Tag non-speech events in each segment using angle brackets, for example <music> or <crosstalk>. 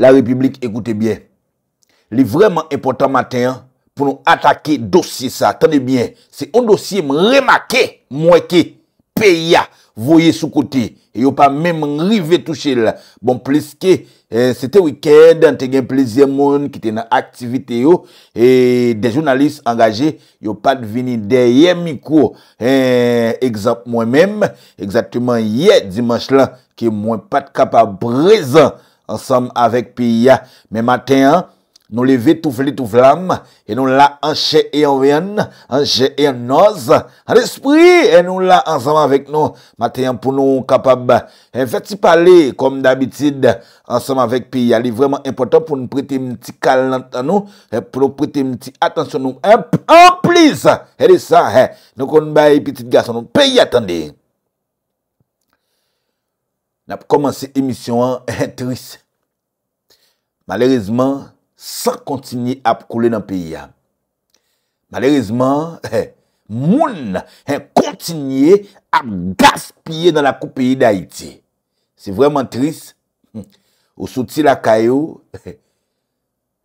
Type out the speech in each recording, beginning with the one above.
La republik, ekoute bien, li vreman epotant matin, pou nou atake dosye sa. Tande bien, se un dosye m remake, mwen ke peya voye sou kote. Yo pa men m rive touche la. Bon, pleske, se te wikèd, an te gen plesye moun, ki te nan aktivite yo. E, de jounalist angaje, yo pat vini de yè mikou. E, ekzant mwen menm, ekzantman yè dimanche lan, ki mwen pat kapa brezan mwen. ansanm avek piya. Me maten, nou leve toufli touflam, e nou la anshe e oyen, anshe e noz, an espri, e nou la ansanm avek nou. Maten, pou nou kapab ve ti pale, kom dabitid, ansanm avek piya. Li vreman impotant pou nou prete mti kalant anou, pou nou prete mti atansyon nou. En pliz, nou kon baye pitit gas anou. Peye atande. N ap komanse emisyon an, <laughs> e, tris. Malerezman, san kontinye ap koule nan peyi an. Malerezman, e, moun an e, kontinye ap gaspye dan la koupeyi da iti. Se vreman tris, ou hm. soti la kayo,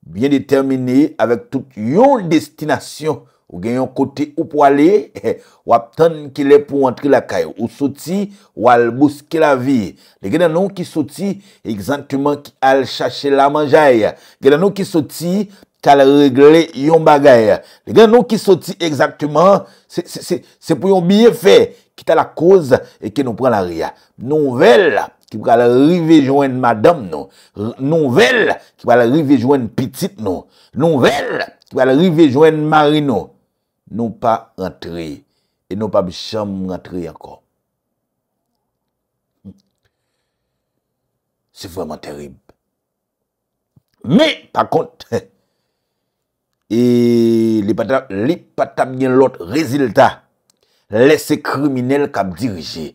bien de termine avèk tout yon destinasyon Ou gen yon kote ou pou ale, <laughs> wap ton ki le pou antri lakay. Ou soti, wal bouske la vi. De gen anon ki soti, egzantman ki al chache la manjaye. De gen anon ki soti, tal regle yon bagaye. De gen anon ki soti, egzantman, se pou yon biye fe, ki tal la koz e ki nou pran la riya. Nonvel, ki pou kal rivejwen madam nou. Nonvel, ki pou kal rivejwen pitit nou. Nonvel, ki pou kal rivejwen marino nou. Nou pa rentre, e nou pa bicham rentre yako. Se fwaman terib. Me, pa kont, <laughs> e li patam yon lot rezilda, lese kriminel kap dirije,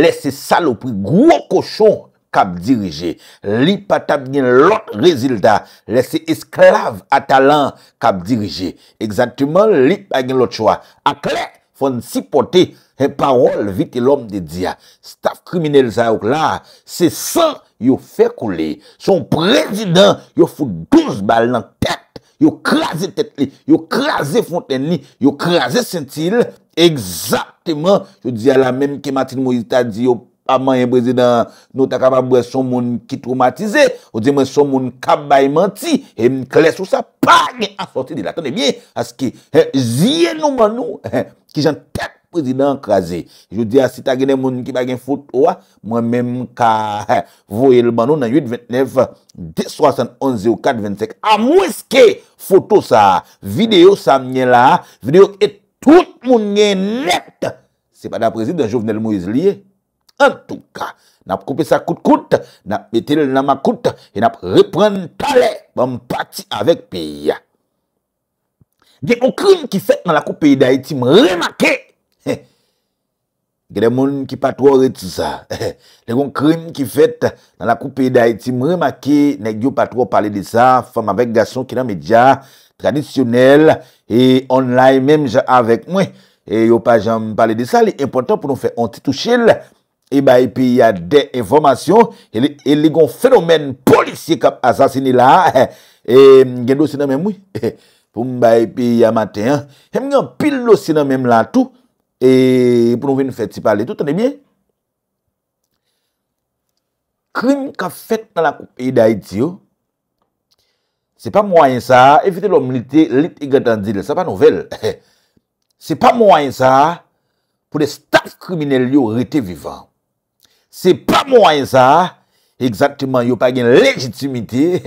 lese salopri, gwo koshon, kap dirije. Li pa tab gen lot rezilda. Lese esklav atalan, kap dirije. Eksaktman, li pa gen lot chwa. Akle, fon sipote, he parol vite lom de diya. Staff kriminele zayok la, se san yo fe koule. Son prezident, yo fok 12 bal nan tet. Yo kraze tet li. Yo kraze fonten li. Yo kraze sentil. Eksaktman, yo diya la menm ke Matin Mojita, diyo pa man yon prezident nou ta kapab wè son moun ki traumatize, ou di mwen son moun kabay manti, e mkles ou sa, pa, nye asosi di lakon de mye, aske zye nou man nou, ki jan tek prezident kaze. Jou di asi ta genen moun ki bagen foto, mwen menm ka voye lman nou nan 8-29-10-71-04-25, amweske foto sa, video sa mwen la, video e tout moun nye let, se pa da prezident jouvenel mou iz liye, En touka, na pou koupe sa koute-koute, na pou etele nan ma koute, e na pou repren palè, pou m pati avèk piya. Dè yon krim ki fèt nan la koupe yi da iti m remake, he, gè den moun ki patro re tout sa, he, dè yon krim ki fèt nan la koupe yi da iti m remake, nek diyo patro pale de sa, fèm avèk gason ki nan medya, tradisyonel, e online mèm jè avèk mwen, e yo pa jèm pale de sa, li important pou nou fè anti-touchel, E bayi e pi ya de informasyon E ligon e fenomen Polisye kap asasini la <laughs> E gen dosi nan men mwen <laughs> Poum bayi e pi ya maten E mwen pil dosi nan men mwen la tout E pou nou ven fèt si pale Tout ane mwen Krim ka fèt Nan la koupi da iti yo Se pa mwen sa Evite lom lite lite igatandil Sa pa nouvel <laughs> Se pa mwen sa Pou de staf krimine li yo rete vivan Se pa mwoyen sa, egzaktman, yo pa gen legitimite, <laughs>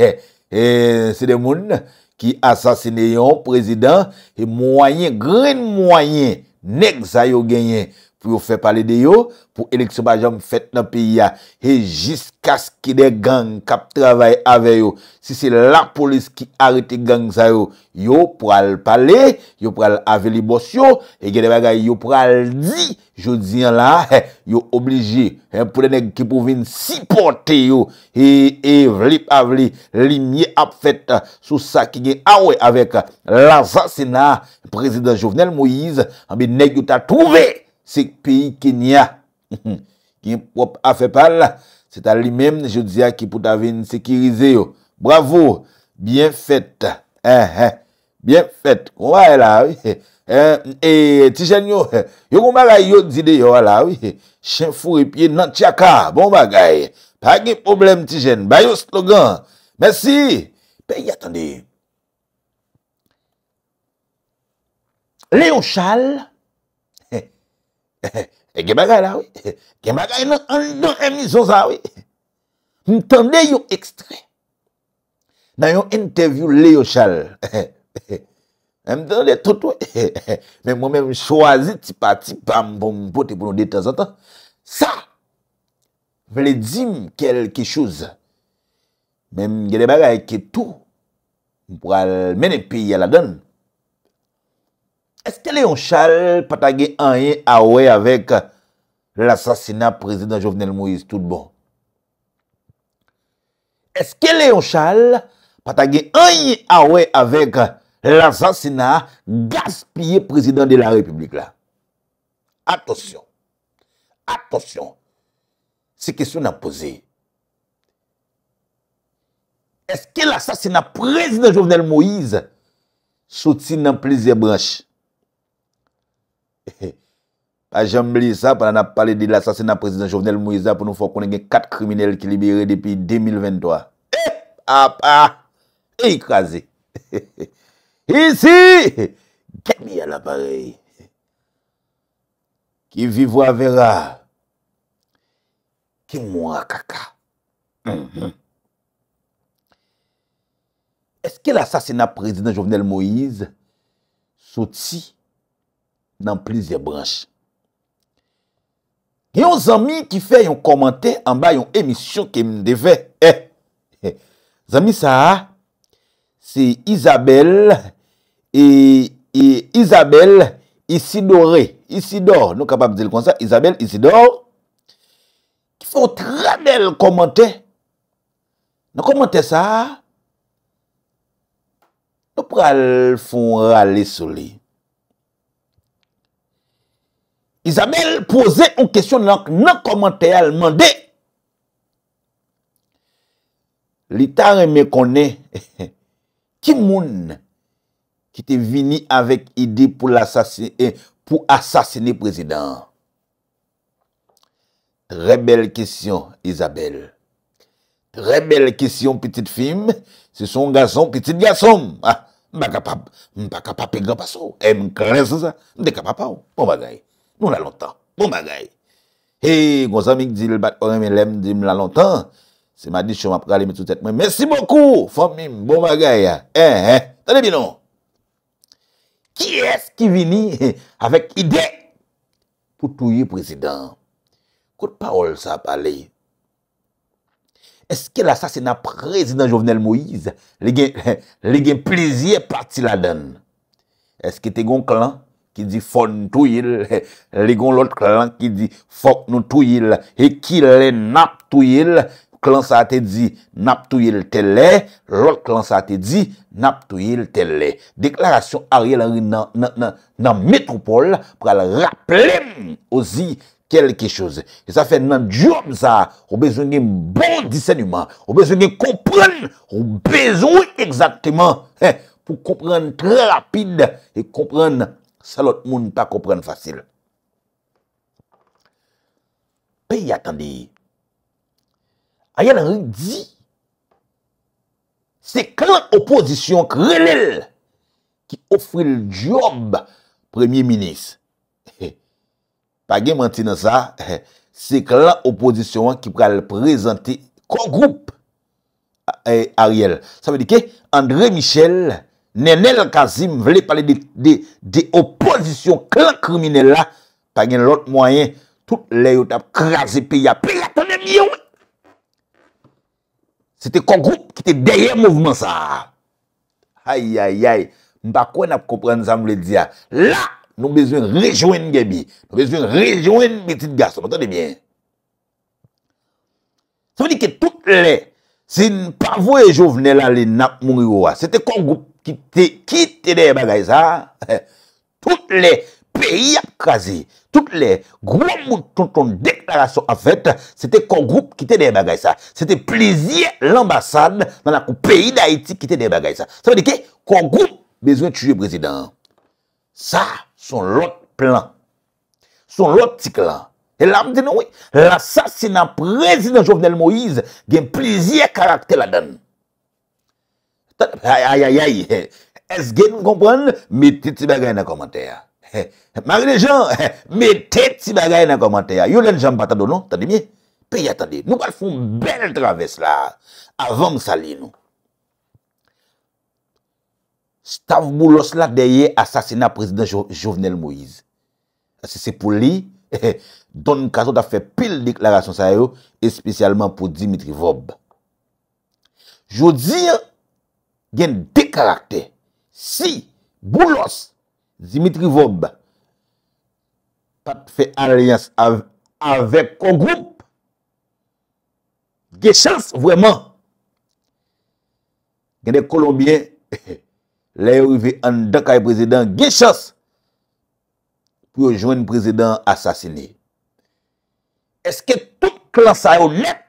se demoun ki asasineyon prezident, mwoyen, gren mwoyen, neg sa yo genyen. pou yo fè pale de yo, pou elekso bajom fèt nan piya, e jiskas ki de gang kap travay ave yo, si se la polis ki arete gang zay yo, yo pral pale, yo pral ave li bòsyo, e genè bagay yo pral di, jodi an la, yo oblige, pou de neg ki pou vin sipote yo, e, e vlip avli, li mi ap fèt, uh, sou sa ki gen avwe, avek uh, la zansena, prezident jovenel Moïse, ambi neg yo ta trouve, e, Sik peyi Kenya. Gye <laughs> wop afe pal la. Seta li mem je dize a ki pou ta ven sekirize yo. Bravo. Bien fete. Eh, eh. Bien fete. Woy la. Eh, tijen yo. Yo koum bagay yo dide yo woy la. Chien fure piye nantiaka. Bon bagay. Pagye problem tijen. Bayo slogan. Mersi. Peye yatande. Lè ou chal. <laughs> E gen bagay la wè, <laughs> gen bagay nan an don emisyon sa wè <laughs> M tande yo ekstre Nan yon entevyou le yo chal E m tande toto Men m wè m wè m chwazi tipa tipa m bon poti pou nou detan satan Sa, m lè dzim kel kè chouz Men m gen bagay ke tou M pou al mène pi yal adan Eske le yon chal patage anye awe avèk l'assassinat prezident Jovenel Moïse tout bon? Eske le yon chal patage anye awe avèk l'assassinat gaspillé prezident de la republik la? Atosyon, atosyon, se kesyon nan pose. Eske l'assassinat prezident Jovenel Moïse soti nan pleze branche? <laughs> A janm li sa, pa nan ap pale di l'assasinat prezident Jovenel Moïse A pou nou fò konen gen kat kriminelle ki li bi re depi 2023 E, eh, apa, ah, ah, e yi krasi <laughs> E si, gen mi al aparey Ki vivwa vera Ki mwakaka mm-hmm. Eske l'assasinat prezident Jovenel Moïse Soti nan plizye branche. Yon zami ki fe yon komante an ba yon emisyon ke mde ve. Zami sa, se Isabelle e Isabelle Isidore. Isidore, nou kapab zil kon sa. Isabelle Isidore. Ki fote rade l komante. Nou komante sa. Nou pral foun rale soli. Isabelle pose ou kesyon nan komantè al mandè. Li ta remè konè, ki <laughs> moun ki te vini avèk ide pou eh, assassini prezident. Rebelle kesyon, Isabelle. Rebelle kesyon, piti fim. Se son gason, piti gason. Ah, m pa eh, kapap, m pa kapap, oh. bon, m pa kapap, m pa kapap, m pa kapap, m pa kapap, m pa kapap. Nou la lontan. Bon bagay. Hey, gonsanmik dil bat, onye me lem, dim la lontan. Se ma di, chou ma prale me sou tèt mwen. Mèsi bokou. Fomim. Bon bagay. Eh, eh. Tade binon. Ki es ki vini <laughs> avek ide pou touye prezident? Kou de parol sa pale? Eske la sasena prezident Jovenel Moïse le gen <laughs> pleziye parti la den? Eske te gon klant? ki di fon tou yil, ligon <laughs> lout klan ki di fok nou tou yil, e ki le nap tou yil, klan sa te di nap tou yil telè, lout klan sa te di nap tou yil telè. Deklarasyon ari lari nan metropole, pou al raplem ozi kelke chose. E sa fè nan djoum sa, ou bezongen bon disenuman, ou bezongen kompren, ou bezongen exakteman, eh, pou kompren tre rapide, e kompren konpren, Salot moun pa kompren fasil. Pe yatande, ayan an rin di, se klan opozisyon krelel ki ofre l job premye minis. <laughs> Pa gen manti nan sa, <laughs> se klan opozisyon ki pral prezante kongroup e, ariel. Sa mwen di ke, André Michel Nè nè lakazim vle pale de opozisyon klan krimine la pa gen lot mwayen, tout lè yot ap krasi piya, piya tanè miye wè. Sè te kongroup ki te derye mouvment sa. Hay, hay, hay, mba kwen ap kopren zan vle diya. La, nou ah. bezwen rejwen gebi, nou bezwen rejwen betit gas, mwen tande bien. Sè vwè di ki tout lè, si n'pavou e jovne la lè nap moun yowa, sè te kongroup, ki te deye bagay sa, <laughs> tout le peyi apkaze, tout le gwo moun ton ton deklarasyon a fete, se te kongroupe ki te deye bagay sa, se te pleziye l'ambassade nan la kou peyi d'Haïti ki te deye bagay sa, sa mwen dike kongroupe bezwen chuje prezident, sa son lout plan, son lout ti klan, e la mdine wè, l'assassinant prezident Jovenel Moïse, gen pleziye karakter la dene, Ay, ay, ay, ay. Es gen m kompren? Me te ti bagay nan komanteya. M ari de jan? Me te ti bagay nan komanteya. Yo len jan patado, non? Tande mi? Pe ya tande. Nou pal foun bel traves la. Avon m sali nou. Stav Moulos la deye asasina prezident Jovenel Moïse. Se se pou li, <laughs> Don Cazot a fe pil deklarasyon sa yo espesyalman pou Dimitri Vob. Jou diyo, Gen de karakter Si boulos Zimitri Vob Pat fe aliyans Avèk kongroup Gè chans Vwèman Gen de kolombien Lè <laughs> yon yon ve an Dakay prezident gè chans Pwè yon jwen prezident Asasini Eske tout klan sa yon net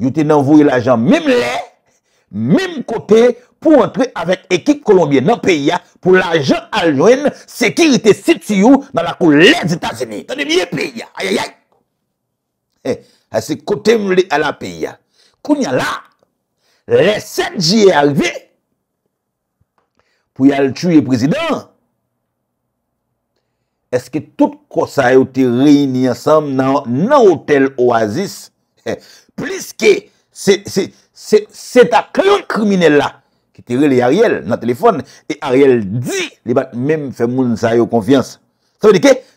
Yote nan vou yon la jan mim lè Mem kote pou rentre avèk ekip kolombye nan peya pou la jan aljwen sekirite sitsiyou nan la koule les Etats-Unis. Tane miye peya? Ayayay! E, ase kote mli ala peya. Koun ya la, le 7 jye alve pou yal tuye prezident. Eske tout kosa yo te reyni ansam nan hotel oasis? E, eh, pliske, Se ta klon kriminelle la, ki te rele Ariel nan telefon, e Ariel di li bat mem fe moun sayo konfians.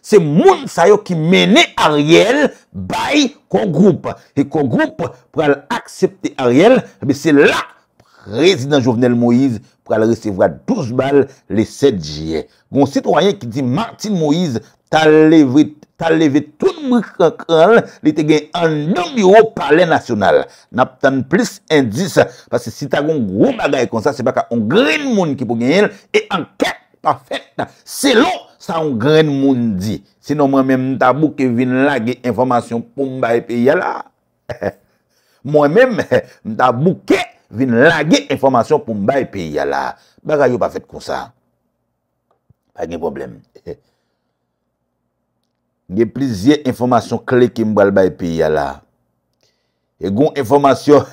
Se moun sayo ki mene Ariel, bay kongroupe. E kongroupe pou al aksepte Ariel, se la prezident jovenel Moïse, pou al resevwa 12 bal le 7 jye. Gon sitroyen ki di Martin Moïse, Ta leve tout mou kakran li te gen an doum yo pale nasyonal. Nap tan plis endis. Pase si ta gon grou bagay kon sa, se baka on gren moun ki pou gen el, e an ket pafet nan. Se lo, sa on gren moun di. Sinon mwen men mta bouke vin lage informasyon pou mbay pe yala. Mwen men <laughs> mta bouke vin lage informasyon pou mbay pe yala. Bakay yo pafet kon sa. Pa gen probleme. Ge plizye informasyon kli ki mbal bay piya la. E goun informasyon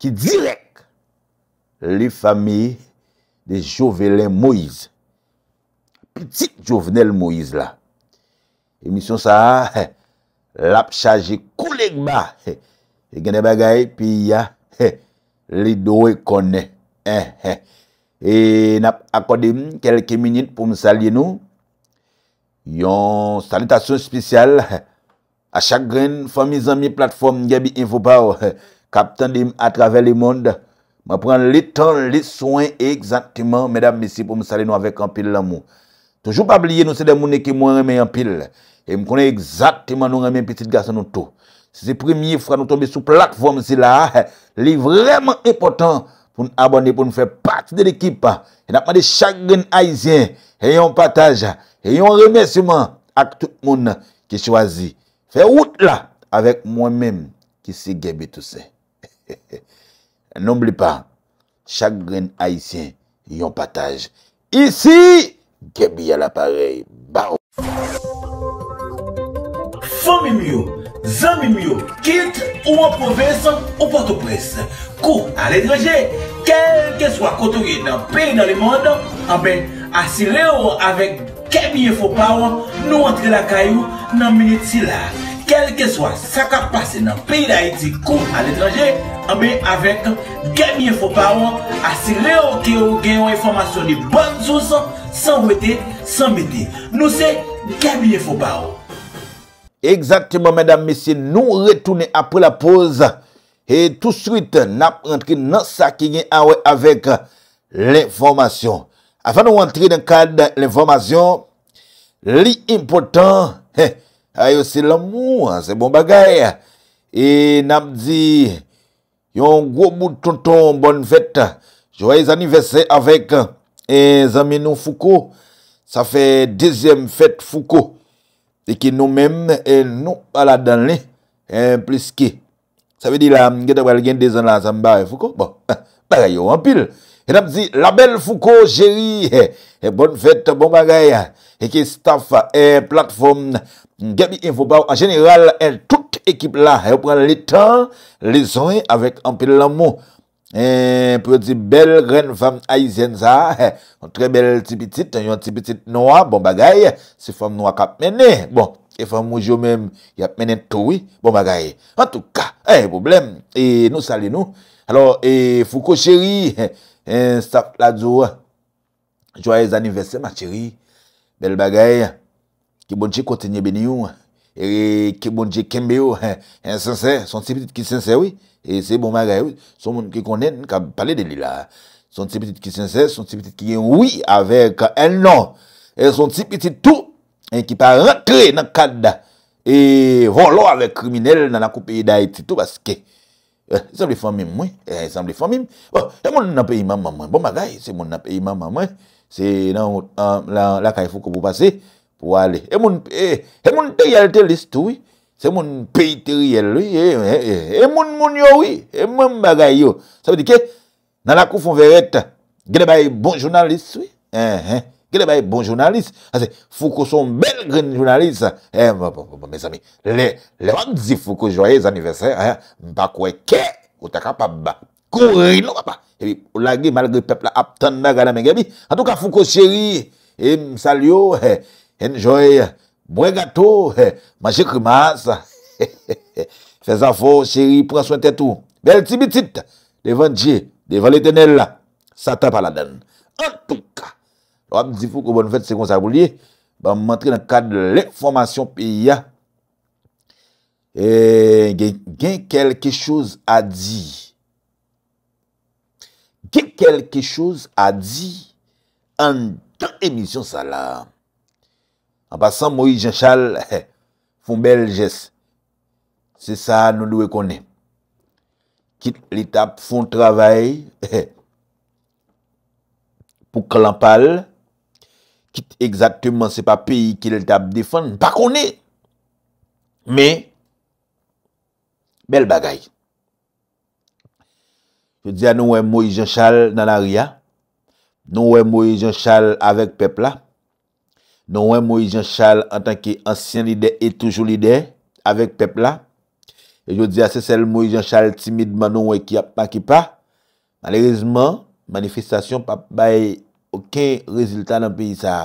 ki direk li fami de jovelen Moïse. Petit jovenel Moïse la. Emisyon sa la ap chaje koulek ba. E genne bagay piya li dowe kone. E nap akode keleke minit pou msalye nou. Yon salitasyon spesyal A chagren famizan mi platfom Ngebi Infopar Kapten di a traver li mond Ma pran li tan li soen Eksatiman medab misi pou msalino Avek an pil la mou Toujou pa blye nou se de moun e ki mwen remen an pil E mkone eksatiman nou remen Pistit gase nou tou Se se premye fwa nou tombe sou platfom si la Li vreman epotan Foun abone pou nou fe pati de dekip E napman de chagren aizyen E yon pataj E yon remes seman ak tout moun ki chwazi. Fè out la avèk mwen mèm ki si gebi tout se. <laughs> N'oublie pa, chak gren haisyen yon pataj. Isi, gebi al aparel. Fon mi myou, zan mi myou, kit ou an provèns ou patopress. Kou an ledreje, kel ke swa koutouge nan peyi nan li moun, amè asire ou avèk Gemiye Fobawo nou antre la kayou nan minute si la. Kelke swa sa ka pase nan peyi la iti kou al etranje, ame avek Gemiye Fobawo asire o keyo genyo informasyon li ban sou san, san weti, san meti. Nou se Gemiye Fobawo. Eksaktimo, medam misi, nou retounen apre la pose e tout suite nap rentre nan sa ki genye anwe avek l'informasyon. Afan nou antre den kade l'informasyon, li impotant, a yo se l'amou, se bon bagay. E namzi, yon gwo mou tonton bon vet, jway zaniversè avèk zanmenou foukou, sa fè dezèm fèt foukou. E ki nou mèm, nou ala <laughs> dan lè, pliske. Sa vè di la, nge te wèl gen dezèm la zanbar foukou, bon, bagay yo wampil. E dam zi, la bel Foucault chéri, e eh, eh, bon fèt, eh, bon bagay, e ke staf, e platform, Gaby Infobar, an geniral, e tout ekip la, e ou pran le tan, le zon, e avèk an pil l'amou, e pou yo zi bel ren fam aizèn sa, e, an tre bel ti bitit, an yon ti bitit noa, bon bagay, se fam noa kap mène, bon, e fam moujou mèm, yap mène toui, bon bagay. An tou ka, e, pou blèm, e nou sali nou, alò, e, Foucault chéri, e. E stak la dzo, jwa e zaniversè ma cheri, bel bagay, ki bonje kontenye beni yon, e ki bonje kembe yo, e sensè, son si piti ki sensè wè, e se bon bagay wè, son moun ki konen, nika pale de li la, son si piti ki sensè, son si piti ki gen wè avèk en nan, e son si piti tou, e ki pa rentre nan kad, e von lò avèk kriminel nan akou peyida eti tou baske. Eh, Samb li fomim mwen. Eh, Samb li fomim mwen. Bon, e moun nan pe imam mwen. Bon bagay. Se moun nan pe imam mwen. Se nan lakay fokou pou pase. Po wale. E moun e, e te yalte list woy. Se moun pe ite yal woy. E, e moun moun yo woy. E moun bagay yo. Sa wadi ke nan lakou foun veret. Gede bay bon jounalist woy. E eh, he. Quel est bon journaliste Foucault sont bel grand journaliste. Eh, mes amis, les gens disent Foucault joyeux anniversaire, hein, pas quoi que, ou t'es capable courir, non, papa. Et puis, la malgré le peuple, attend la gala, En tout cas, Foucault chéri, et m'salio, eh, enjoy, bon gâteau, eh, mangez grimace. <laughs> Fais ça fort, chéri, prends soin de tout. Belle petite, devant Dieu, devant l'éternel, Satan pas la donne. En tout cas, Wap zifou kou bon nou fèt se kon sa kou liye, ban mwantre nan kad lèk fòmasyon pi ya. E eh, gen gen kelke chòz a di. Gen kelke chòz a di an tan emisyon sa la. An pasan Moïse Jean Chal <laughs> foun bel jès. Se sa nou nou e konè. Kit l'etap foun travay <laughs> pou klampal Kit ekzaktouman se pa peyi ki lè tap defan, pa konè. Mè, mè l bagay. Je dè a nou wè Moui Jean Charles nan a ria, nou wè Moui Jean Charles avèk pepla, nou wè Moui Jean Charles an tan ki ansyen lidè etoujou lidè avèk pepla, et je dè a se sel Moui Jean Charles timidman nou wè ki apakipa, malerizman, manifestasyon pa baye Aken rezultat nan peyi sa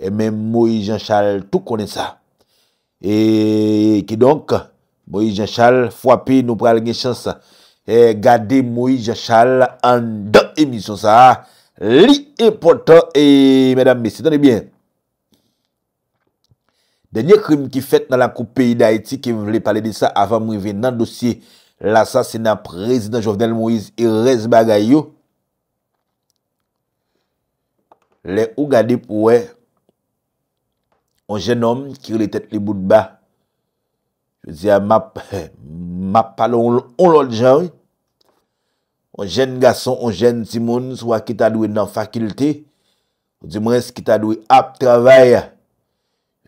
E men Moïse Jean Charles tout konen sa E ki donk Moïse Jean Charles fwa pey nou pral gen chans E gade Moïse Jean Charles an da emisyon sa Li important E medam mesi ton e bien Denye krim ki fet nan la koup peyi da Haiti Ki vle pale de sa avan mwen ven nan dosye L'assasinat prezident Jovenel Moïse E rez bagay yo Le ou gadi pou we, on jen om kire li tet li boud ba, ziya map, <laughs> map palo on lout jan we, on jen gason, on jen simon, souwa ki ta dwe nan fakilite, ou zi mwes ki ta dwe ap travaya,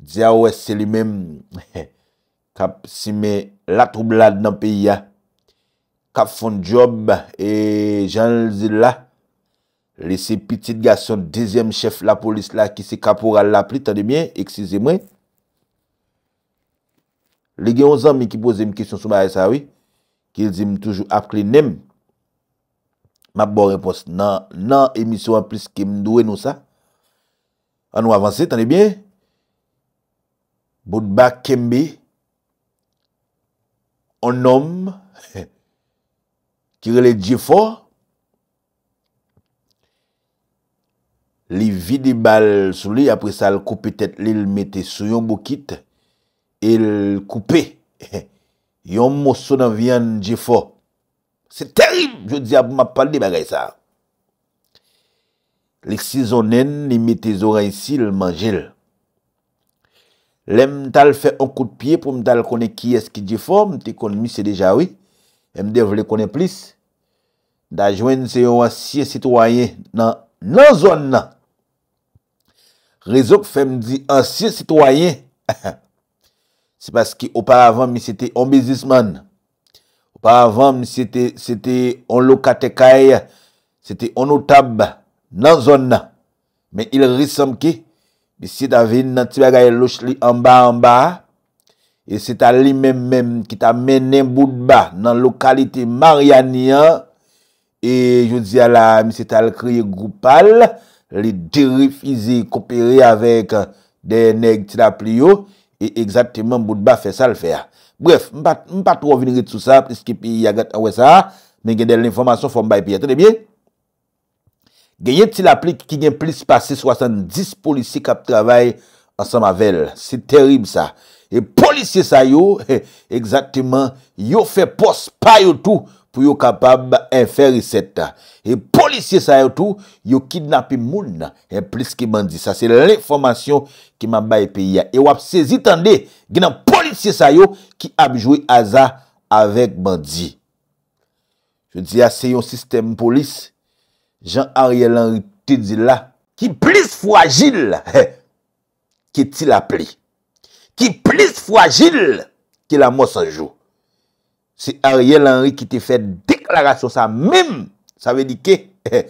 ziya we se li mem, <laughs> kap si me latroublad nan piya, kap fon job, e jan zi la, Lese pitit ga son dezyem chèf la polis la ki se kapoural la pli, tan debyen, eksize mwen. Le gen yon zan mi ki pose m kèsyon sou m a yè sa wè, ki el zim toujou ap kli nem. Map bon repos, nan non, non, emisyon an plis ke m dwe nou sa, an nou avansè, tan debyen. Bout bak kembe, an nom, ki <laughs> rele dje fòr, Li vidi bal sou li apre sa l koupi tet li l mette sou yon bou kit. El koupi. <laughs> Yon mousou nan vyan jifo. Se terib. Je dize ap ma pal di bagay sa. L si zonen li mette zora yisi l manjel. Le m tal fe okou de piye pou m tal kone ki eski jifo. M te kon mi se deja wè. M dev le kone plis. Da jwen se yon wasiye sitwaye nan nan zon nan. Rezouk fèm di ansi sitoyen, se <laughs> paski oparavan mi se te ombizisman, oparavan mi se te on lo katekay, se te on otab nan zon nan, men il risam ki, mi se ta vin nan tibagay loch li amba amba, e se ta li men men, ki ta menen bout ba nan lokalite Mariani, e yo di ala mi se tal kriye goupal, li dirifizi kopere avek uh, de neg ti la pli yo, e egzatiman mbou dba fe sal fe a. Bref, mpa tou avinire sou sa, plis ki pi yagat anwe sa a, men gen del l'informasyon fom bay pi a. Tede bie? Gen yeti la pli ki gen plis pase, 70 polisi kap travay ansan ma vel. Se terib sa. E polisi sa yo, <laughs> egzatiman yo fe pos pa yo tou, pou yo kapab enferi seta. E polisye sa yo tou, yo kidnapi moun nan, e en plis ki mandi. Sa se l'informasyon ki mabaye pe ya. E wap sezi tande, genan polisye sa yo, ki apjoui aza avèk mandi. Je di ya se yon sistem polis, jan Ariel Henry te di la, ki plis fwa jil, ke ti la pli. Ki plis fwa jil, ki la mons anjou. Se Ariel Henry ki te fè deklarasyon sa mèm. Sa vè di ke? <laughs>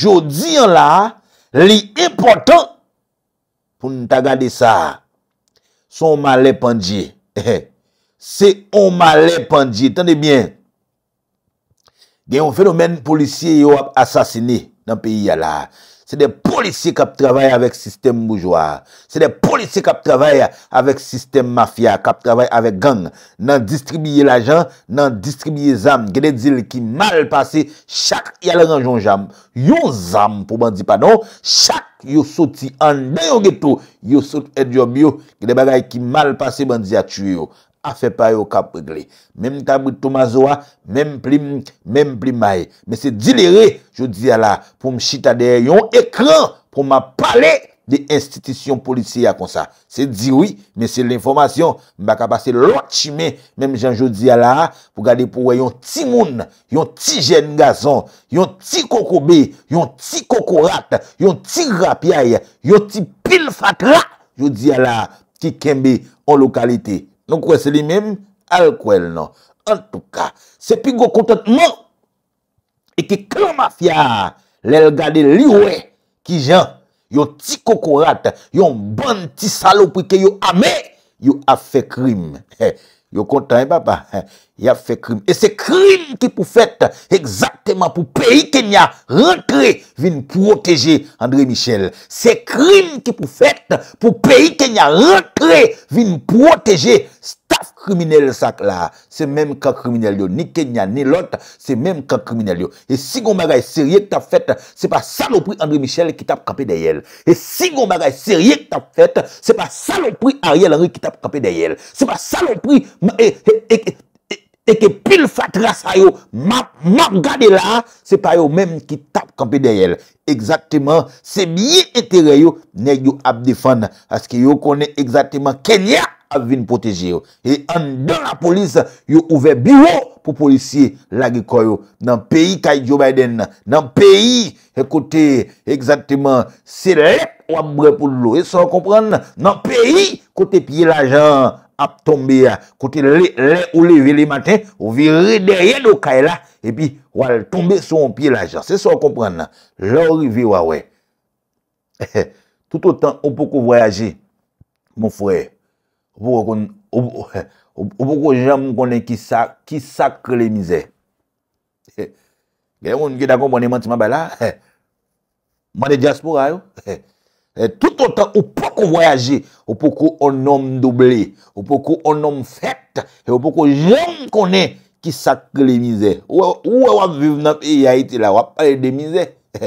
Jodi yon la, li important pou nou ta gade sa. <laughs> Se on ma lè pandye. Se on ma lè pandye. Tende bien. Gen yon fenomen polisye yon asasini nan peyi yon la. Se de polisi kap travay avèk sistem moujwa. Se de polisi kap travay avèk sistem mafya. Kap travay avèk gang. Nan distribye la jan, nan distribye zam. Genè dil ki mal pase, chak yalè ranjon jam. Yon zam pou mandi panon, chak yon soti an deyo geto. Yon soti edyom yo, genè bagay ki mal pase, mandi atu yo. Afè pa yo kap wèk lè. Mèm taboutou ma zo a, mèm plim, mèm plim ma e. Mèm se dilere, jò di ala, pou m chita de yon ekran pou m apale de institisyon polisi ya kon sa. Se di wè, mèm se l'informasyon, m baka pase lò chime, mèm jan jò di ala a, pou gade pou wè yon ti moun, yon ti jen gazon, yon ti kokobe, yon ti kokorat, yon ti rapyay, yon ti pilfak la, jò di ala a, ti kembe o lokalite. Nou kwe se li menm al kwel nan. An tou ka, se pi gwo kontatman e ki klon mafya lèl gade li we ki jan yon ti kokorat yon bon ti salop ki yo amè, yo afe krim. <laughs> Yo kontan e papa. <laughs> Ya fe krim. E se krim ki pou fèt egzaktèman pou peyi Kenya rentre vin proteje André Michel. Se krim ki pou fèt pou peyi Kenya rentre vin proteje staf kriminelle sak la. Se mèm ka kriminelle yo. Ni Kenya ni lot, se mèm ka kriminelle yo. E si gomaga e serye ki tap fèt, se pa salopri André Michel ki tap kapè deyèl. E si gomaga e serye ki tap fèt, se pa salopri Ariel Henry ki tap kapè deyèl. Se pa salopri e e e e e E ke pil fat rasa yo, map, map gade la, se pa yo menm ki tap kampi deyel. Eksaktiman, se miye etere yo, nek yo ap difan. Aske yo kone eksaktiman ke liya ap vin poteji yo. E an dan la polis, yo ouve biwo pou polisi lagikoy yo. Nan peyi kay Joe Biden, nan peyi, ekote, eksaktiman, se lep wambre pou lolo. E se an kompran, nan peyi, kote piye la jan. ap tombe ya, kote le le ou le vi li maten, ou vi re derye do kay la, epi wal tombe son pi la jan. Se so kompren nan, lori vi wawen. <laughs> Tout o tan, ou pou kou voyaje, mou fwe, ou pou kou jan mou <laughs> konen ki sakre le mize. <laughs> Gen, moun gen da konpone manti mabay la, mwane jaspo rayo, he. Eh, tout an tan ou pou kon voyaje, ou pou kon onom doble, ou pou kon onom fète, ou pou kon jen konen ki sakle mize. Ou e wap vive nan ki yayite la, wap pale de mize. E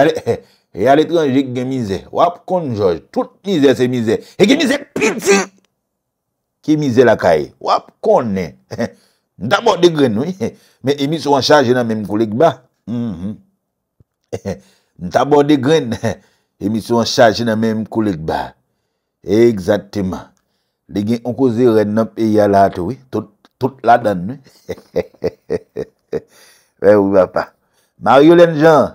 ale, e ale, e ale, e ale, e ale, e ale, e ale, e ale, e ale, e ale, e ale, e ale. Wap kon jen, tout mize se mize. E gen mize piti! Ki mize la kaye. Wap konen. Nta bote gen, oui. Men emis wanchaje nan men mkulek ba. Nta bote gen, oui. Emi sou an chache nan mèm koulik ba. Eksatèman. Lè gen yon koze ren nan pe yalat wè. Tout la dan wè. <laughs> Fè wè wè pa. Mario Lengen.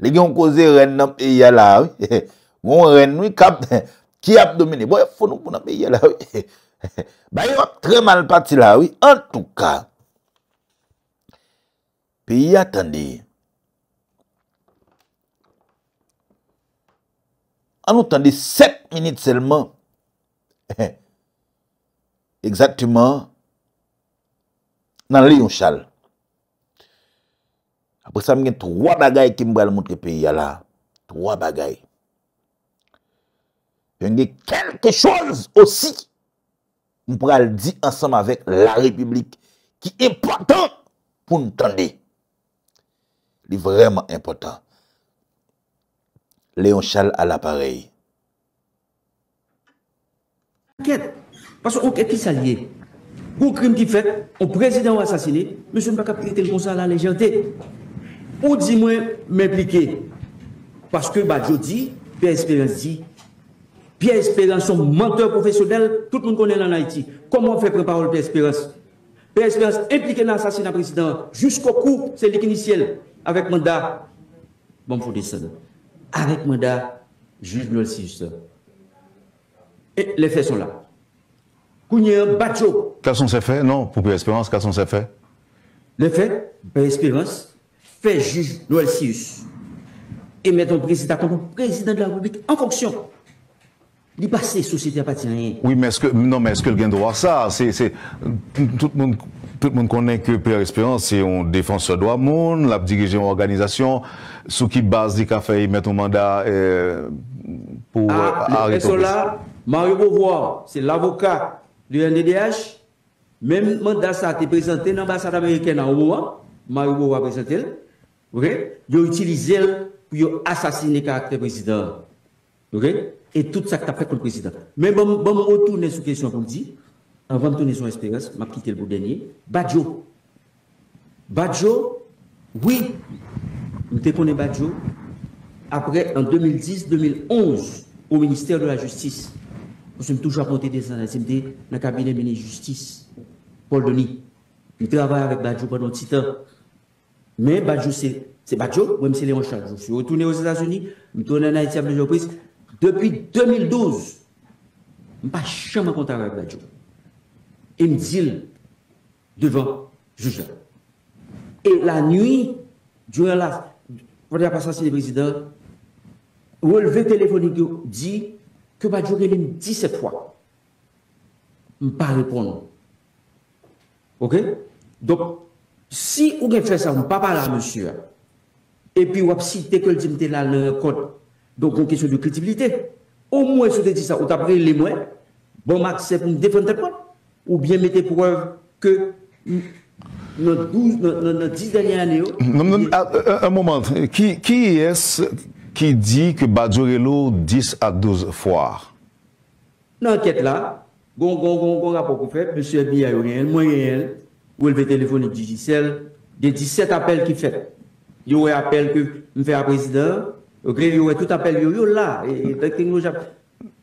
Lè gen yon koze <laughs> ren nan pe yalat wè. Yon ren wè kap. <laughs> Ki ap domine. Bon yon fon nou kon nan pe yalat wè. Bayon ap treman pati la wè. An tou ka. Pè yi atendi. An nou tende 7 minit selman. Eksaktouman eh, nan li yon chal. Apre sa mwen gen 3 bagay ki mwen bral moun te peyi ya la. 3 bagay. Mwen gen kelke chonz osi mwen bral di ansanm avèk la republik ki impotant pou nou tende. Li vreman impotant. Léon Charles à l'appareil. Parce qu'on est qui s'allier. le crime qui fait, un président assassiné, monsieur ne peut pas prêter le conseil à la légèreté. Ou dis moi m'impliquer. Parce que bah, je dis, Pierre Espérance dit, Pierre Espérance, son menteur professionnel, tout le monde connaît en Haïti. Comment on fait préparer Pierre Espérance Pierre Espérance impliqué dans l'assassinat président jusqu'au coup, c'est l'initiel avec mandat. Bon, faut descendre avec mandat juge Noël l'OLCIUS. Et les faits sont là. Quels sont ces fait Non, pour Espérance, quels sont ces faits Les faits, Père Espérance, fait juge Noël Sius et met le président président de la République en fonction. Il passe société à partir Oui, mais est-ce que, non, mais est-ce le gain droit ça? C'est, tout le monde tout le monde connaît que Père Espérance, c'est un défenseur droit monde, la dirigeant une organisation, sous qui base du café, il met un mandat euh, pour ah, euh, arrêter. Mario Beauvoir, c'est l'avocat du NDDH, même mandat ça a été présenté dans l'ambassade américaine en Rouen. Mario Beauvoir a présenté, ok, il a utilisé pour assassiner le caractère président, ok, et tout ça que tu as fait contre le président. Mais bon, bon, on retourne sur la question qu'on dit avant de tourner son espérance, m'a quitté le bout dernier. Badjo. Badjo, oui, je connais Badjo. Après, en 2010-2011, au ministère de la Justice, nous suis toujours apporté des analyses dans le cabinet de ministre de la Justice, Paul Denis. Je travaille avec Badjo pendant un petit temps. Mais Badjo, c'est Badjo, même c'est en charge. Je suis retourné aux États-Unis, je suis retourné en Haïti à plusieurs reprises. Depuis 2012, je n'ai pas jamais contact avec Badjo et me dit devant le juge. Et la nuit, durant la, pendant passation du président, relevé téléphonique dit que le durer 17 fois. Je ne pas répondre. OK? Donc, si vous fait ça, vous ne pas parler monsieur. Et puis, vous avez que le dit là code. Donc, une question de crédibilité. Au moins, si vous avez dit ça, vous avez pris les moyens. Bon, c'est pour me défendre point ou bien mettez preuve que dans les 10 dernières années. Non, non, un, un, moment, qui, qui est-ce qui dit que Badjorello 10 à 12 fois Dans l'enquête là, il y a un rapport qu'on fait, monsieur Bia, il moi, ou le téléphone Digicel, des 17 appels qui fait. Il y a appel que je fais à président, il y a tout appel, il y a là, et, et,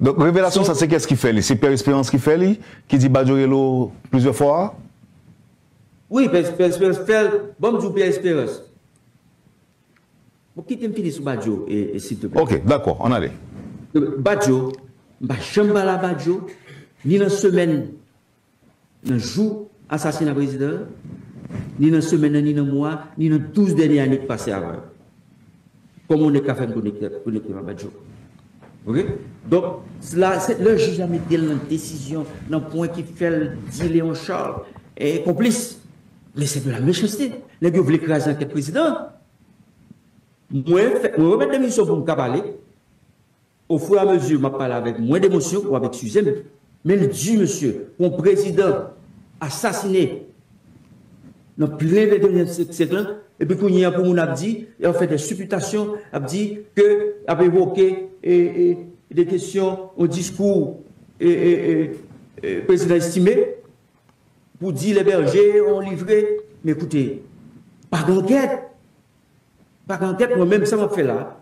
Donc, révélation, ça, c'est qu'est-ce qu'il fait C'est Père Espérance qui fait Qui dit Bajorello plusieurs fois Oui, Père Espérance fait. Bonjour Père Espérance. sur Badjo, et, Ok, d'accord, on allait. Badjo, je ne la Badjo, ni dans semaine, ni dans jour, assassinat président, ni dans semaine, ni dans mois, ni dans 12 dernières années passées avant. Comment on est capable de connecter Badjo donc, là, le juge a mis une décision dans le point qui fait dit Léon Charles est complice. Mais c'est de la méchanceté. Les gars veulent écraser le président. Moi, je remettre des missions pour me parler. Au fur et à mesure, je parle avec moins d'émotion ou avec Suzanne. Mais le dit, monsieur, mon président assassiné dans plein de dernières secondes, et puis, il y a un peu, a dit, et a fait des supputations, a dit que, a évoqué des questions au discours et, président estimé pour dire les bergers ont livré. Mais écoutez, pas d'enquête. Pas d'enquête, moi-même, ça m'a fait là.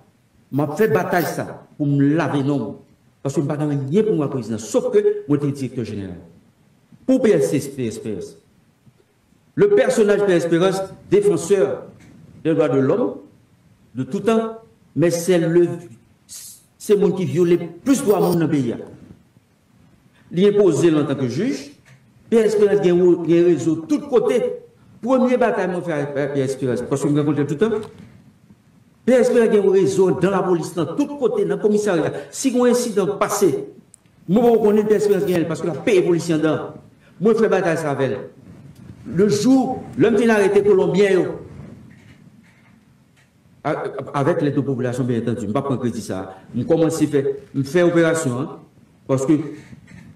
M'a fait bataille ça pour me laver non. Parce que je ne pas rien pour moi, président, sauf que moi, j'étais directeur général. Pour PSC, PSPS. Le personnage Père Espérance, défenseur des droits de l'homme de tout temps, mais c'est le c'est monde qui viole plus de monde dans le pays. Il est posé en tant que juge. Père Espérance a un réseau de tous côtés. Premier bataille, mon frère Pierre Espérance, parce que je me rencontre tout le temps. Père Espérance a un réseau dans la police, dans tous côtés, dans le commissariat. Si un incident passé, moi, je connais Pierre Espérance parce que la paix est policière dedans. Moi, je fais bataille avec elle le jour, l'homme qui a arrêté Colombien, avec l'aide de population, bien entendu, je ne pas prendre crédit ça. Je commence à faire, opération, hein. parce que,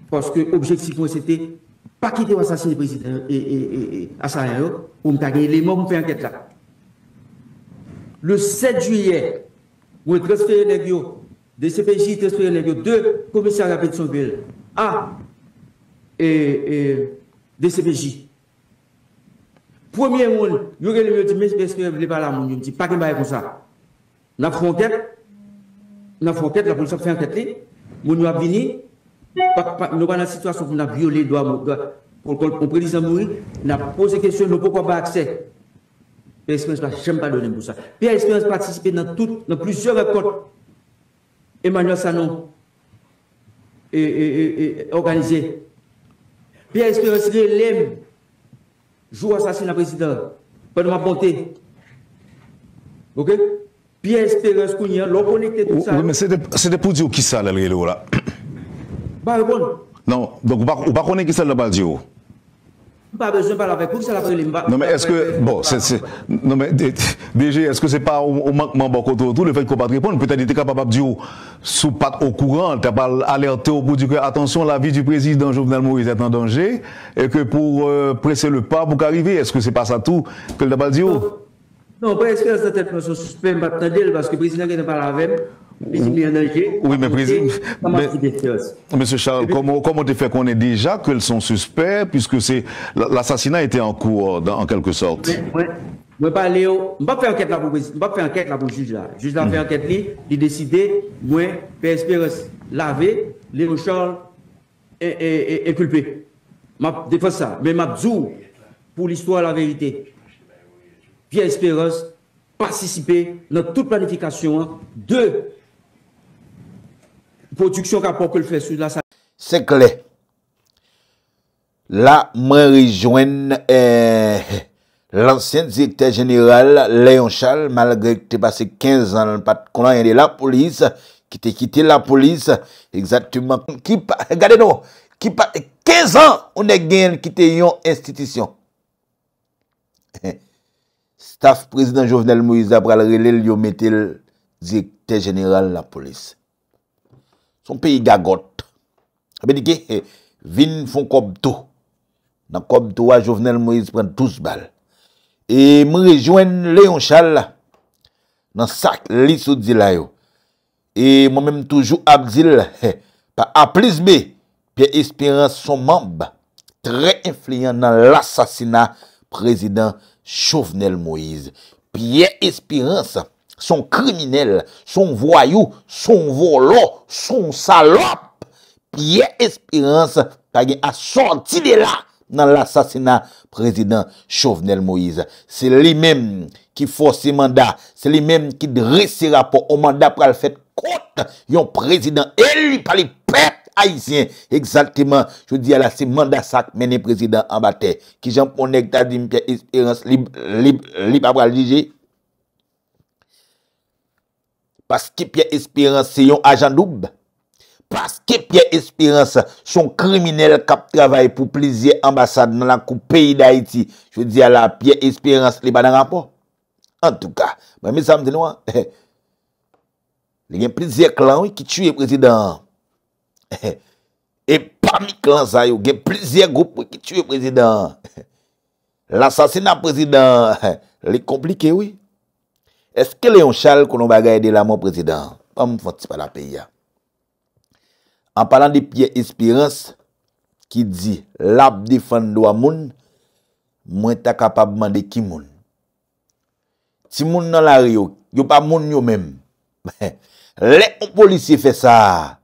parce que de c'était pas quitter l'assassinat le président et, et, et, assassin, hein, pour me taguer les morts, pour faire enquête là. Le 7 juillet, je transféré les gars, des CPJ, transféré les deux commissaires à la pétition ville, à ah! et, et, Premier monde, yo allez yo dit mais est-ce que vous pas là mon ne dit pas que bail comme ça. N'a frontière, enquête. N'a enquête, la police a fait enquête li. Mon yo a Nous pas dans situation où on a violé droit pour le président mourir, n'a posé question nous pourquoi pas accès. Pierre Espérance pas jamais pas donné pour ça. Pierre Espérance participé dans toutes, dans plusieurs rencontres. Emmanuel Sanon et, et, et, organisé. Pierre Espérance relève assassin assassinat président, de ma bonté. Ok? Pierre Espérance Kounia, l'on connecté tout ça. Oui, mais c'était pour dire qui ça, là, là? Bah, bon. Non, donc, on ne connaît qui ça, là, bah, pas besoin parler avec vous, c'est l'a Non, mais est-ce que, bon, c'est, non, mais, DG, est-ce que c'est pas au, manquement côté tout le fait qu'on pas répondre? Peut-être était capable de dire, sous pas au courant, tu t'as pas alerté au bout du que, attention, la vie du président Jovenel Moïse est en danger, et que pour, euh, presser le pas, pour qu'arriver, est-ce que c'est pas ça tout, que le pas dire? Non, pas expérience dans tête, je suspect, parce que le président n'est pas là avec oui, mais président. Monsieur Charles, comment, comment tu fais qu'on est déjà qu'ils sont suspects, puisque l'assassinat était en cours, euh, en quelque sorte Oui, je ne vais pas faire enquête là pour président, faire enquête là pour juge Le Juge a hmm. fait enquête il a décidé, moi, faire lavé, laver, Léon Charles est, est, est, culpé. Je ça, mais je pour l'histoire la vérité. bien espéreuse, participé la toute planifikasyon de production rapport que le fait sous la salle. C'est clé. La me rejoigne euh, l'ancien directeur général Léon Chal, malgré que t'es passé quinze ans dans le patronat, y'en est la police, qui t'es quitté la police, exactement, quinze ans on n'est gain quitté yon institution. <laughs> staf prezident Jovenel Moïse d'Abral Relil yo metil zekte general la polis. Son pe yi gagote. Abe di ki, vin fon kob to, nan kob to wa Jovenel Moïse pren touz bal. E m rejwen Leonchal nan sak lisou dzilayou. E mwen mèm toujou abzil pa a plisbe pi espirans son mamb tre infliyan nan l'assasina prezident Chouvenel Moïse, piye espirans, son kriminel, son voyou, son volo, son salop, piye espirans kage a sorti de la nan l'assasinat prezident Chouvenel Moïse. Se li menm ki fò se manda, se li menm ki dresi rapo o manda pral fèt kont yon prezident elu pali prezident. Aisyen, ekzantiman, jw di ala se mandasak meni prezidant ambate Ki jan pwonek ta di mpye esperans lip apwa lije Paske pye esperans se yon ajan dub Paske pye esperans son kriminel kap travay pou plizye ambasade nan lankou peyi da iti Jw di ala pye esperans lipa nan rampo En touka, mwen mi sam di nou an Ligen <laughs> plizye klan wik ki tchwe prezidant <laughs> E pa mik lan sa yo Ge plizye goup wè ki tue prezident <laughs> L'assasina prezident Lè <laughs> komplike wè Eske lè yon chal konon bagay de la moun prezident Pam foti pa la pey ya An palan di piye espirans Ki di Lab difan do a moun Mwen ta kapabman de ki moun Ti moun nan la riyo Yo pa moun yo mèm Lè yon polisi fè sa Mwen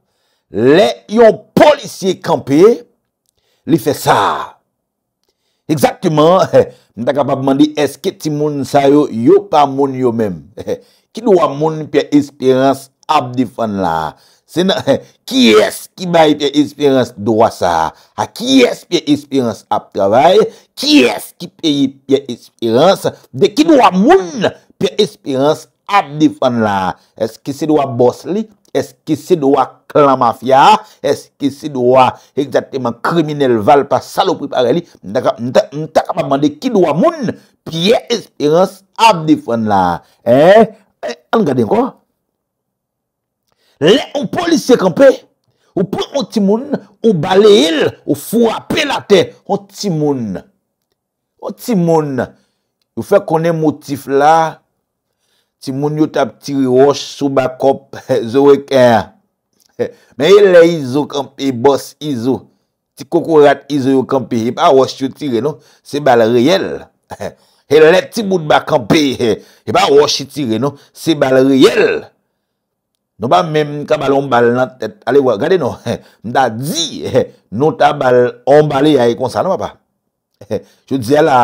Le, yon polisye kampe, li fe sa. Eksaktiman, ni ta kapab mandi, eske ti moun sa yo, yo pa moun yo men. <laughs> Ki do a moun pi espirans ap di fan la? Se nan, <laughs> ki eski bayi pi espirans do a sa? A ki eski pi espirans ap travay? Ki eski peyi pi espirans? De ki do a moun pi espirans ap di fan la? Eske se do a bos li? Eske se dowa klan mafya, eske se dowa ekzateman kriminel val pa salopri pa gali Mta ka pa bande ki dowa moun, piye esperans ap difon la eh? Eh, An gade yon kon? Le ou polisye kampe, ou pou yon ti moun, ou bale hil, ou fwape la ten Yon ti moun, yon ti moun, ou fe konen motif la Ti moun yot ap tiri wosh sou bakop <laughs> zowe kè. Mè yè lè yi zo kampe, yi e bos yi zo. Ti kokorat yi zo yo kampe, yi e pa wosh yi tire nou. Se bal reyèl. Yè lè ti boud bakampe, yi <laughs> e pa wosh yi tire nou. Se bal reyèl. Nou ba mèm kabal ombal nan tèt. Ale wak, gade nou. <laughs> Mda di, nou ta bal ombale ya yi konsa, nou ba pa. Jou diè la,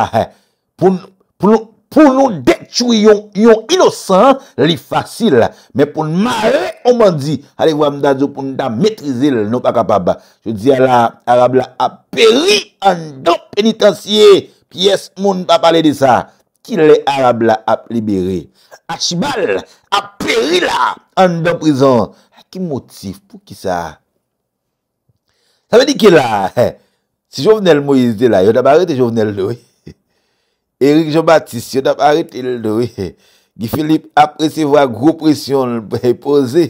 pou nou... Poun nou dek chou yon yon inosan, li fasil la. Men pou nman le, on man di, ale wam da djo pou nda metrize le, nou pa kapaba. Je di ala, Arab la ap peri, an do penitansiye. Pi yes, moun pa pale de sa. Ki le Arab la ap libere? A chibal, ap peri la, an do prizon. A ki motif pou ki sa? Sa me di ki la, si jovenel Moise de la, yo daba rete jovenel de wey, Eric Jean-Baptiste, yon ap arit il do, wè. Guy Philippe ap presi vwa gro presyon l pou e pose.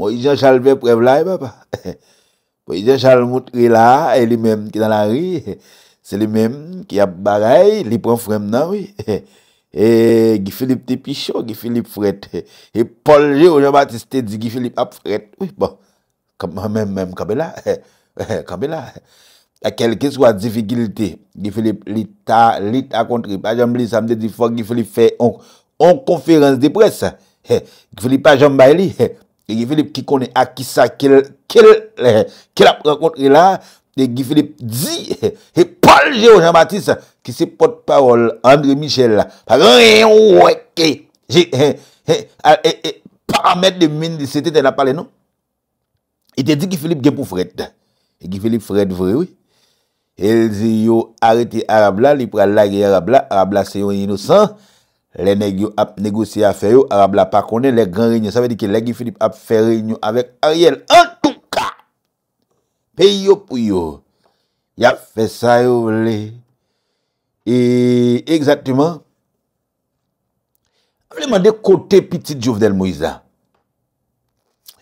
Mwen yon chal ve pre vla, e bè pa. Mwen yon chal moutre la, e li menm ki nan la ri. Se li menm ki ap baray, li pon frem nan, wè. E Guy Philippe te pichou, Guy Philippe fret. E Paul Gérard oh, Jean-Baptiste te di Guy Philippe ap fret, wè. Bon. Mwen mèm mèm kabe la, <laughs> kabe la, wè. quel que soit la difficulté, il Philippe contribuer. Pas jamais lire, ça me dit qu'il faut fasse une conférence de presse. <laughs> Il Philippe, pas jamais Et Guy Philippe qui connaît à qui ça, qu'il <laughs> a rencontré là, et Philippe dit, <laughs> et Paul Géo Jean-Baptiste, qui se porte-parole, André Michel, paramètre de mine, c'était de la parler, non? Il te dit Guy Philippe qui est pour Fred. Et Philippe Fred, vrai, oui. Elzi yo arete arablan, li pra lage arablan, arablan se yon yinousan, le negyo ap negosye afer yo, arablan pa kone, le gran renyon. Sa ve di ki legi Filip ap fer renyon avek Ariel. En touka, pe yo pou yo, ya fe sa yo vle. E, egzatman, avleman de kote pitit Jouvelen Moïse.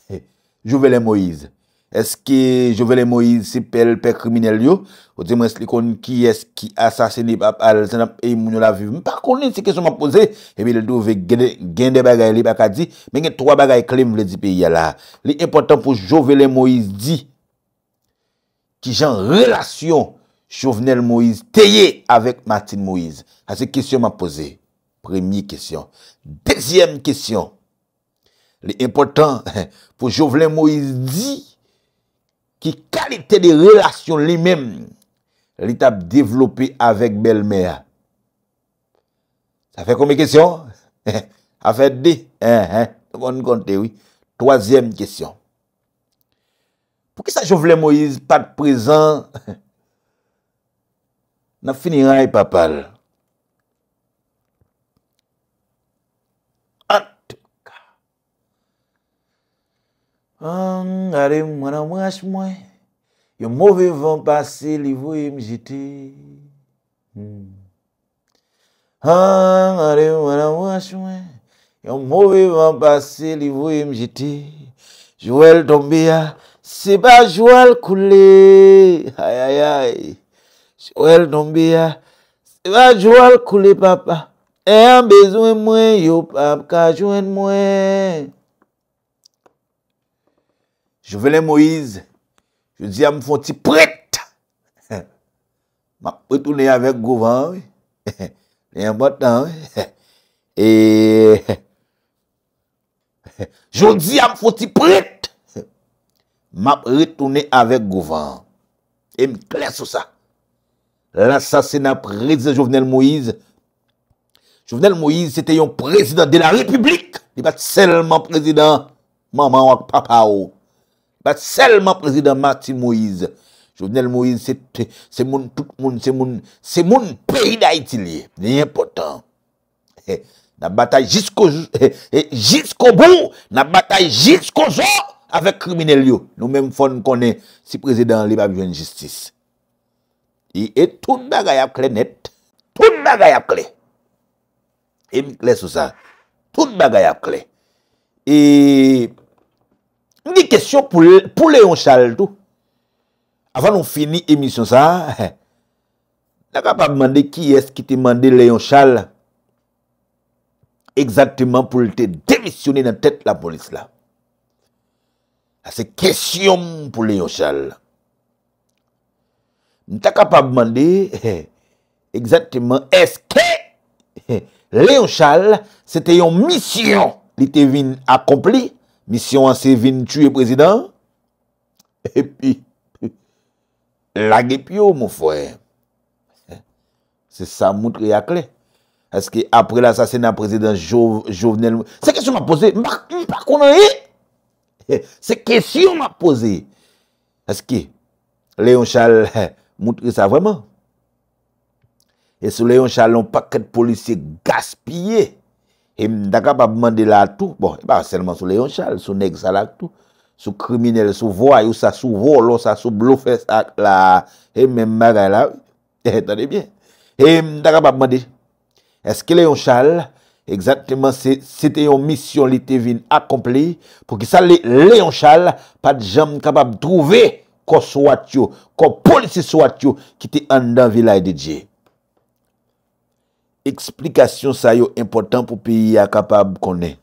<laughs> Jouvelen Moïse. Eske Jovelen Moïse si pel pe krimine liyo? Ou di mwen slikon ki eske asasini ap al zanap e moun yo la vi? Mwen pa konen se kesyon mwen pose e mi le do ve gende bagay li baka di men gen tro bagay klem vle di pe yala. Le important pou Jovelen Moïse di ki jan relasyon Jovenel Moïse teye avek Martin Moïse. Ase kesyon mwen pose. Premi kesyon. Desyem kesyon. Le important <laughs> pou Jovelen Moïse di ki kalite de relasyon li mèm li tap developi avek bel mèa. Sa fè komè kèsyon? Ha <laughs> fè di? Ha, eh, ha, eh. pou moun kontè, oui. Toasyèm kèsyon. Pou ki sa chou vle Moïse pat prezant? <laughs> Na finira y papal. Ha ngane mwana mwen as mwen, yon mwove van pase li vo hmm. yon mjiti. Jouel dombya, seba jwal kule. Hay hay hay, jouel dombya, seba jwal kule papa. Eyan bezwen mwen yo papa, ka jwen mwen. Jouvenel Moïse, je di a mfoti prete, m ap retounen avek gouvan, le mbaten, e, e, je di a mfoti prete, <laughs> m ap retounen avek gouvan, e m kles ou sa, la sa se na prese Jouvenel Moïse, Jouvenel Moïse se te yon prezident de la republik, ne bat selman prezident, maman wak papa ou, Pas selman prezident Marti Moïse. Jovenel Moïse se moun tout moun, se moun peyi da itiliye. Nyen potan. Na batay jisko bon, na batay jisko zon avèk krimine liyo. Nou men mfon konen si prezident li ba vijwen jistis. I etoun bagay ap kle net. Etoun bagay ap kle. E mkle sou sa. Etoun bagay ap kle. E... Ni kesyon pou Léon Chal tout. Avan nou fini emisyon sa, nan ka pa beman de ki esk ki te man de Léon Chal ekzatman pou li te demisyon nan tèt la polis la. Ase kesyon pou Léon Chal. Ni ta ka pa beman de ekzatman esk ke Léon Chal se te yon misyon li te vin akompli Misyon anse vin tue prezident. E pi, lage pyo mou fwe. Se sa moutre yakle. Eske apre l'assasina prezident jovenel. Se kesyon m a pose, m bakou nan e? Se kesyon m a pose, eske, leyon chal <laughs> moutre sa vweman? E sou leyon chal, loun paket polisye gaspye. E m da kap ap mandi la tou, bon, e ba senman sou leyon chal, sou nek salak tou, sou kriminele, sou voy ou sa, sou vol ou sa, sou blou fes ak la, e men magay la, <laughs> e tan de byen. E m da kap ap mandi, eske leyon chal, ekzantman se, se te yon misyon li te vin akompli, pou ki sa leyon chal, pat jam kap ap drouve, ko swat yo, ko polisi swat yo, ki te andan vilay de dje. Eksplikasyon sa yo impotant pou peyi ya kapab konen.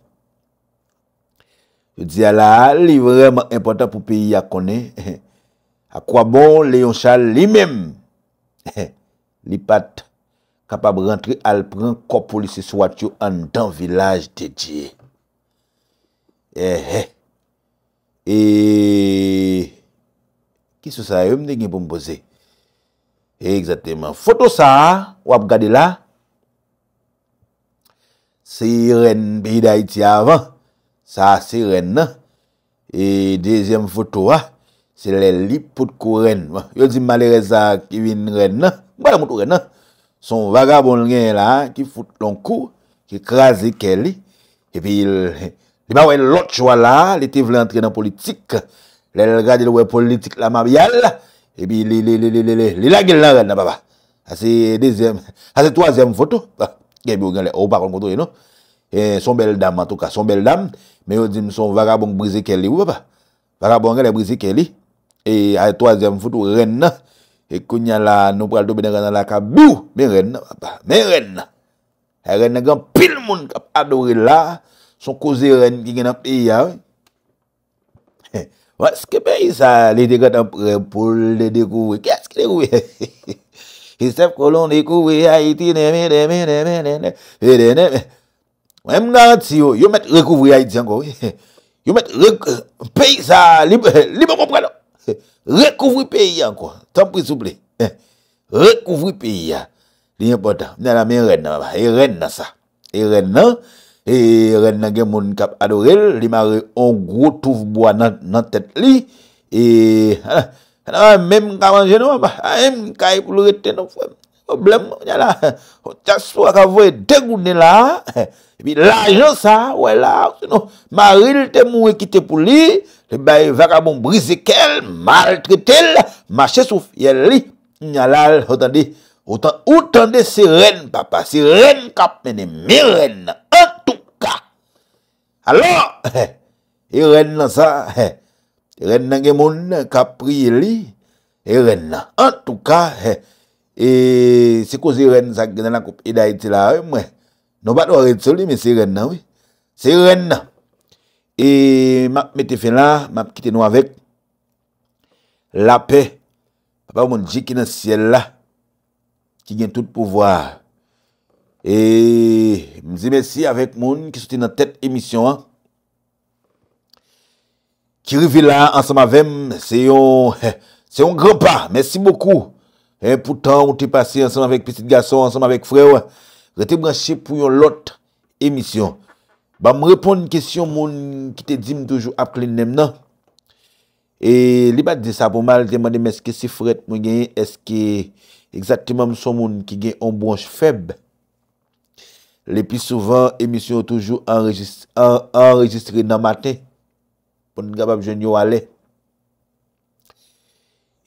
Yo dize ala, li vreman impotant pou peyi ya konen. <laughs> A kwa bon, le yon chal li menm. <laughs> Li pat kapab rentre al pran kopo li se swat yo an dan vilaj de dje. E he. E. Eh. Eh, ki sou sa yo mne gen pou mboze? Eksateman. Foto sa, wap gade la. Se ren pe hiday ti avan. Sa se ren nan. E dezyem foto a. Se lè li put kou ren. Yo zi malereza ki vin ren nan. Mbwala moutou ren nan. Son vagabon lnen la ki fut lon kou. Ki krasi ke li. E pi il... Li mwawe lot chwa la. Li te vle antre nan politik. Lè lè lga di lwe politik la mabyal. E pi li li li li li. Li la gil nan ren nan baba. A se dezyem. A se tozyem foto. Va. Gye bi ou genle, ou pa kon kontore nou. E, son bel dam an tou ka, son bel dam. Men yo zin son vagabon k brise ke li ou vapa. Vagabon genle brise ke li. E ay toazem foutou ren na. E kunyan la nou pral dobe de ren la ka bou. Men ren na vapa, men ren na. E ren na gen pil moun kap adori la. Son kouze ren ki gen ap iya wè. Wè skè be yi sa, li de gata mpren pou li de kouwe. Kè skè de kouwe. He he he. hisep kolonde kouwe Haiti, neme, neme, neme, neme, neme, neme. Mwen yo, yo met rekouvri Haiti anko. Yo met peyi sa, libe kompre do. pays peyi anko. pri souple. la nan ba. nan sa. nan. nan gen moun kap adorel. Li mare on gro bois. nan, nan li. Mèm n ka manje nou, mèm n ka yi e pou lor eten nou fèm. Oblem nou, nyalal. O tansou ak avoy degounen la. E pi la jonsa, wè la. Sè nou, ma ril te mou ekite pou li. Te bè yi vaka bon brise kel, mal tre tel. Mache sou fiyel li. Nyalal, otan di, otan, otan di si ren papa. Si ren kap meni, mi ren. En tout ka. Alors, <laughs> he, yi ren nan sa, he. <laughs> Ren nan gen moun, kapri li, e ren nan. En tou ka, e se kouzi ren sa genan e la koup, iday ti la, mwen. Nou bat waret soli, men se ren nan, wè. Se ren nan. E, map mette fè la, map kite nou avèk. La pè, apè wè moun di ki nan siel la, ki gen tout pouvwa. E, mwen zi mesi avèk moun ki soti nan tèt emisyon an. Ki rive la ansanm avem, se yon... Se yon granpa, mersi moukou. E pou tan ou te pase ansanm avek Pistit Gasson, ansanm avek Frewa, rete branche pou yon lot emisyon. Ba m repon n kesyon moun ki te di m toujou apkele nem nan. E li ba di sa pou mal, demande m eske si fret mwen genye, eske eksaktiman m son moun ki genye on bronche feb. Le pi souvan, emisyon toujou enregistre nan maten. Poun nga bab jen yo ale.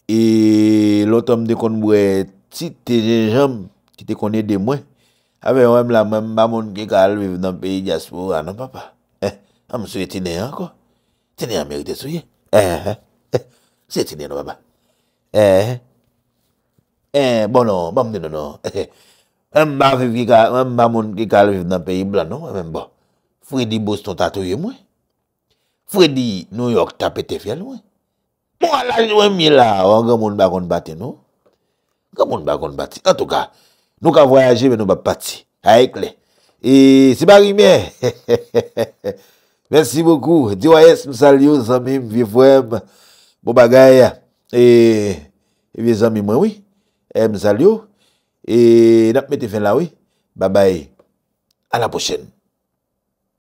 E lotom de kon mwè ti te jen jom ki te kon e dem wè. Awe wè mlam mwen mba moun ki kal viv nan peyi jaspur an wè papa. Eh, A m souye tine an ko. Tine an merite souye. Eh, eh, Se tine an wè papa. Bon an, non, bon mnen an an. Mwen mba moun ki kal viv nan peyi blan wè. Fouye di bous ton tatouye mwè. Freddy, New York, t'a pété fiers loin. Moi, là, je suis là, on a un qu'on batte non? On a pas bagon battu. En tout cas, nous ka voyager mais nous pas parti. Avec les. Et c'est pas rimé. <laughs> Merci beaucoup. DOS, nous saluons, amis, vieux frères, bon bagaille. Et, mes amis, moi, oui. Et, eh, nous Et, nous mettons fin là, oui. Bye bye. À la prochaine.